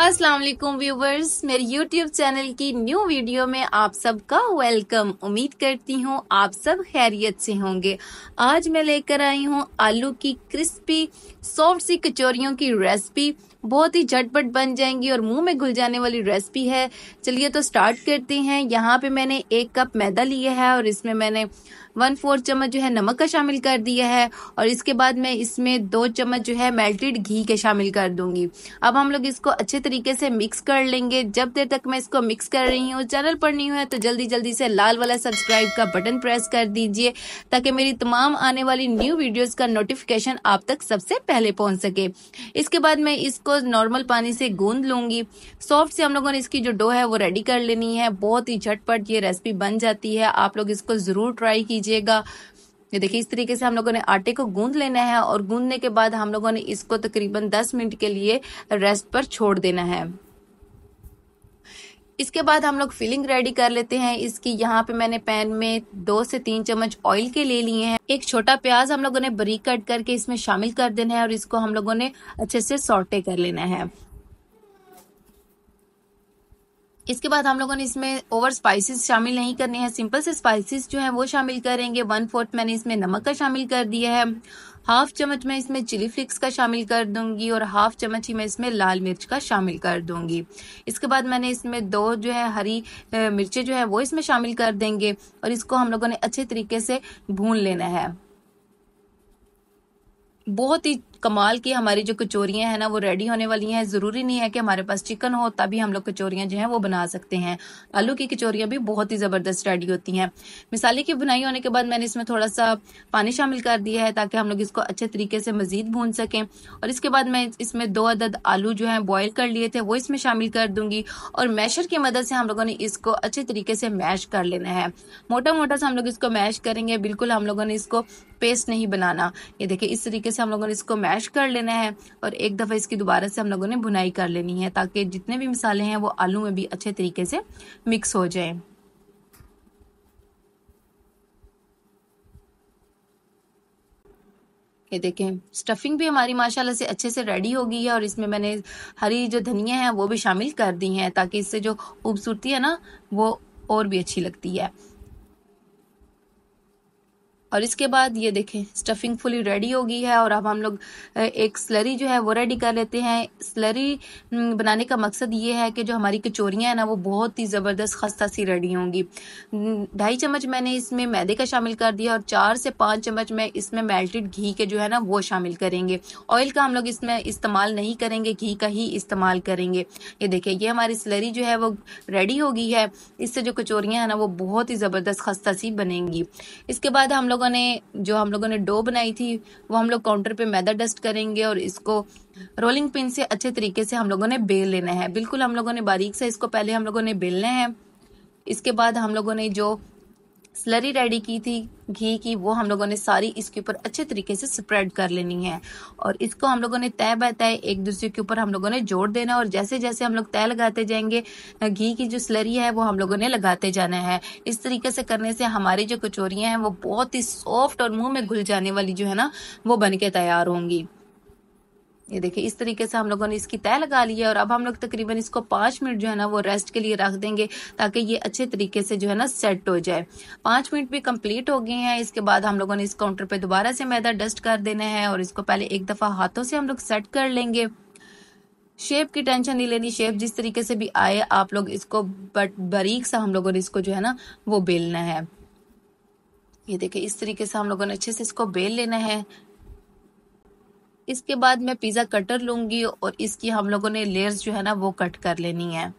अस्सलाम वालेकुम व्यूवर्स मेरे YouTube चैनल की न्यू वीडियो में आप सबका वेलकम उम्मीद करती हूँ आप सब खैरियत से होंगे आज मैं लेकर आई हूँ आलू की क्रिस्पी सॉफ्ट सी कचौरियों की रेसिपी बहुत ही झटपट बन जाएंगी और मुंह में घुल जाने वाली रेसिपी है चलिए तो स्टार्ट करते हैं यहाँ पे मैंने एक कप मैदा लिया है और इसमें मैंने वन फोर्थ चम्मच जो है नमक का शामिल कर दिया है और इसके बाद मैं इसमें दो चम्मच जो है मेल्टेड घी के शामिल कर दूंगी अब हम लोग इसको अच्छे तरीके से मिक्स कर लेंगे जब देर तक मैं इसको मिक्स कर रही हूँ चैनल पर नहीं हुआ है तो जल्दी जल्दी से लाल वाला सब्सक्राइब का बटन प्रेस कर दीजिए ताकि मेरी तमाम आने वाली न्यू वीडियोस का नोटिफिकेशन आप तक सबसे पहले पहुंच सके इसके बाद मैं इसको नॉर्मल पानी से गूंद लूंगी सॉफ्ट से हम लोगों ने इसकी जो डो है वो रेडी कर लेनी है बहुत ही झटपट ये रेसिपी बन जाती है आप लोग इसको ज़रूर ट्राई कीजिएगा ये देखिए इस तरीके से हम लोगों ने आटे को गूंद लेना है और गूंदने के बाद हम लोगों ने इसको तकरीबन दस मिनट के लिए रेस्ट पर छोड़ देना है इसके बाद हम लोग फिलिंग रेडी कर लेते हैं इसकी यहाँ पे मैंने पैन में दो से तीन चम्मच ऑयल के ले लिए हैं एक छोटा प्याज हम लोगों ने बरीक कट करके इसमें शामिल कर देना है और इसको हम लोगों ने अच्छे से सौटे कर लेना है इसके बाद हम लोगों ने इसमें ओवर स्पाइसेस शामिल नहीं करने हैं सिंपल से स्पाइसेस जो है वो शामिल करेंगे वन फोर्थ मैंने इसमें नमक का शामिल कर दिया है हाफ चम्मच मैं इसमें चिली फ्लिक्स का शामिल कर दूंगी और हाफ चम्मच ही मैं इसमें लाल मिर्च का शामिल कर दूंगी इसके बाद मैंने इसमें दो जो है हरी मिर्चे जो है वो इसमें शामिल कर देंगे और इसको हम लोगों ने अच्छे तरीके से भून लेना है बहुत ही कमाल की हमारी जो कचोरियां हैं ना वो रेडी होने वाली हैं ज़रूरी नहीं है कि हमारे पास चिकन हो तभी हम लोग कचोरियां जो हैं वो बना सकते हैं आलू की कचोरियां भी बहुत ही ज़बरदस्त रेडी होती हैं मिसाले की बुनाई होने के बाद मैंने इसमें थोड़ा सा पानी शामिल कर दिया है ताकि हम लोग इसको अच्छे तरीके से मज़ीद भून सकें और इसके बाद मैं इसमें दो अदद आलू जो है बॉयल कर लिए थे वो इसमें शामिल कर दूंगी और मैशर की मदद से हम लोगों ने इसको अच्छे तरीके से मैश कर लेना है मोटा मोटा सा हम लोग इसको मैश करेंगे बिल्कुल हम लोगों ने इसको पेस्ट नहीं बनाना ये देखिए इस तरीके से हम लोगों ने इसको मैश क्रैश कर लेना है और एक दफ़ा इसकी दोबारा से हम लोगों ने बुनाई कर लेनी है ताकि जितने भी मसाले हैं वो आलू में भी अच्छे तरीके से मिक्स हो जाए ये देखें स्टफिंग भी हमारी माशाल्लाह से अच्छे से रेडी हो गई है और इसमें मैंने हरी जो धनिया है वो भी शामिल कर दी है ताकि इससे जो खूबसूरती है ना वो और भी अच्छी लगती है और इसके बाद ये देखें स्टफिंग फुली रेडी हो गई है और अब हम लोग एक स्लरी जो है वो रेडी कर लेते हैं स्लरी बनाने का मकसद ये है कि जो हमारी कचोरियाँ हैं ना वो बहुत ही ज़बरदस्त खस्ता सी रेडी होंगी ढाई चम्मच मैंने इसमें मैदे का शामिल कर दिया और चार से पाँच चम्मच मैं इसमें मेल्टेड घी के जो है ना वो शामिल करेंगे ऑयल का हम लोग इसमें इस्तेमाल नहीं करेंगे घी का ही इस्तेमाल करेंगे ये देखें ये हमारी स्लरी जो है वो रेडी हो गई है इससे जो कचोरियाँ हैं ना वो बहुत ही ज़बरदस्त खस्ता सी बनेंगी इसके बाद हम लोग लोगों ने जो हम लोगों ने डो बनाई थी वो हम लोग काउंटर पे मैदा डस्ट करेंगे और इसको रोलिंग पिन से अच्छे तरीके से हम लोगों ने बेल लेना है बिल्कुल हम लोगों ने बारीक से इसको पहले हम लोगों ने बेलना है इसके बाद हम लोगों ने जो स्लरी रेडी की थी घी की वो हम लोगों ने सारी इसके ऊपर अच्छे तरीके से स्प्रेड कर लेनी है और इसको हम लोगों ने तय बाय तय एक दूसरे के ऊपर हम लोगों ने जोड़ देना और जैसे जैसे हम लोग तय लगाते जाएंगे घी की जो स्लरी है वो हम लोगों ने लगाते जाना है इस तरीके से करने से हमारी जो कचोरियां हैं वो बहुत ही सॉफ्ट और मुंह में घुल जाने वाली जो है ना वो बन के तैयार होंगी ये देखिए इस तरीके से हम लोगों ने इसकी तय लगा ली है और अब हम लोग तकरीबन इसको पांच मिनट जो है ना वो रेस्ट के लिए रख देंगे ताकि ये अच्छे तरीके से जो है ना सेट हो जाए पांच मिनट भी कंप्लीट हो गए हैं इसके बाद हम लोगों ने इस काउंटर पे दोबारा से मैदा डस्ट कर देना है और इसको पहले एक दफ़ा हाथों से हम लोग सेट कर लेंगे शेप की टेंशन नहीं लेनी शेप जिस तरीके से भी आए आप लोग इसको बट बारीक सा हम लोगों ने इसको जो है ना वो बेलना है ये देखिए इस तरीके से हम लोगों ने अच्छे से इसको बेल लेना है इसके बाद मैं पिज़्ज़ा कटर लूंगी और इसकी हम लोगों ने लेयर्स जो है ना वो कट कर लेनी है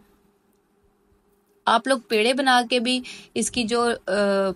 आप लोग पेड़े बना के भी इसकी जो आ,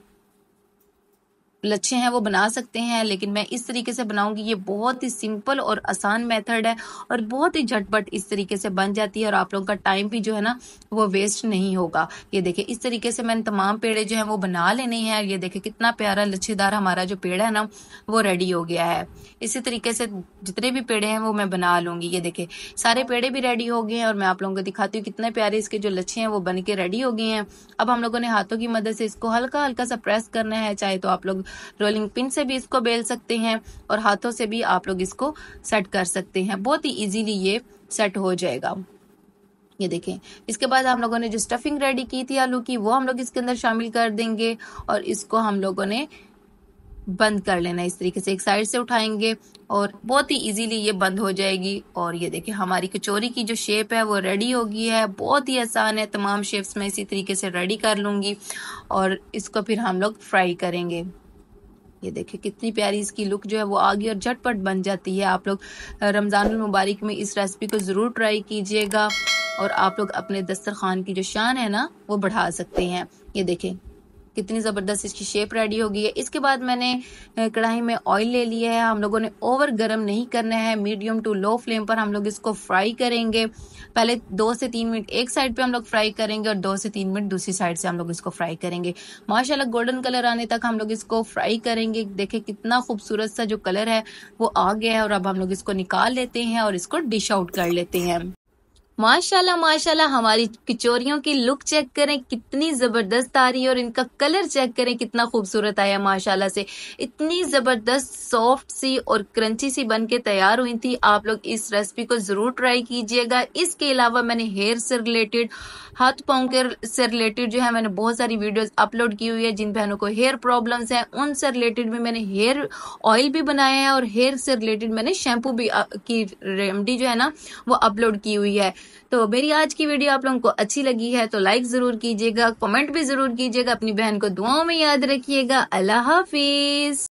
लच्छे हैं वो बना सकते हैं लेकिन मैं इस तरीके से बनाऊंगी ये बहुत ही सिंपल और आसान मेथड है और बहुत ही झटपट इस तरीके से बन जाती है और आप लोगों का टाइम भी जो है ना वो वेस्ट नहीं होगा ये देखिए इस तरीके से मैंने तमाम पेड़े जो है वो बना लेने हैं ये देखे कितना प्यारा लच्छेदार हमारा जो पेड़ है ना वो रेडी हो गया है इसी तरीके से जितने भी पेड़े हैं वो मैं बना लूंगी ये देखे सारे पेड़े भी रेडी हो गए हैं और मैं आप लोगों को दिखाती हूँ कितने प्यारे इसके जो लच्छे हैं वो बन के रेडी हो गए हैं अब हम लोगों ने हाथों की मदद से इसको हल्का हल्का सा प्रेस करना है चाहे तो आप लोग रोलिंग पिन से भी इसको बेल सकते हैं और हाथों से भी आप लोग इसको सेट कर सकते हैं बहुत ही इजीली ये सेट हो जाएगा ये देखें इसके बाद हम लोगों ने जो स्टफिंग रेडी की थी आलू की वो हम लोग इसके अंदर शामिल कर देंगे और इसको हम लोगों ने बंद कर लेना इस तरीके से एक साइड से उठाएंगे और बहुत ही इजीली ये बंद हो जाएगी और ये देखिए हमारी कचौरी की जो शेप है वो रेडी होगी है बहुत ही आसान है तमाम शेप्स मैं इसी तरीके से रेडी कर लूंगी और इसको फिर हम लोग फ्राई करेंगे ये देखिए कितनी प्यारी इसकी लुक जो है वो आ गई और झटपट बन जाती है आप लोग रमज़ान मुबारक में इस रेसिपी को ज़रूर ट्राई कीजिएगा और आप लोग अपने दस्तरखान की जो शान है ना वो बढ़ा सकते हैं ये देखें कितनी ज़बरदस्त इसकी शेप रेडी हो गई है इसके बाद मैंने कढ़ाई में ऑयल ले लिया है हम लोगों ने ओवर गर्म नहीं करना है मीडियम टू लो फ्लेम पर हम लोग इसको फ्राई करेंगे पहले दो से तीन मिनट एक साइड पे हम लोग फ्राई करेंगे और दो से तीन मिनट दूसरी साइड से हम लोग इसको फ्राई करेंगे माशाल्लाह गोल्डन कलर आने तक हम लोग इसको फ्राई करेंगे देखे कितना खूबसूरत सा जो कलर है वो आ गया है और अब हम लोग इसको निकाल लेते हैं और इसको डिश आउट कर लेते हैं माशाल्लाह माशाल्लाह हमारी किचोरियों की लुक चेक करें कितनी जबरदस्त आ रही है और इनका कलर चेक करें कितना खूबसूरत आया माशाल्लाह से इतनी जबरदस्त सॉफ्ट सी और क्रंची सी बन के तैयार हुई थी आप लोग इस रेसिपी को जरूर ट्राई कीजिएगा इसके अलावा मैंने हेयर से रिलेटेड हाथ पाओ के से रिलेटेड जो है मैंने बहुत सारी वीडियोज अपलोड की हुई है जिन बहनों को हेयर प्रॉब्लम्स हैं उनसे रिलेटेड भी मैंने हेयर ऑयल भी बनाया है और हेयर से रिलेटेड मैंने शैम्पू भी की रेमडी जो है ना वो अपलोड की हुई है तो मेरी आज की वीडियो आप लोगों को अच्छी लगी है तो लाइक जरूर कीजिएगा कमेंट भी जरूर कीजिएगा अपनी बहन को दुआओं में याद रखिएगा अल्लाह हाफिज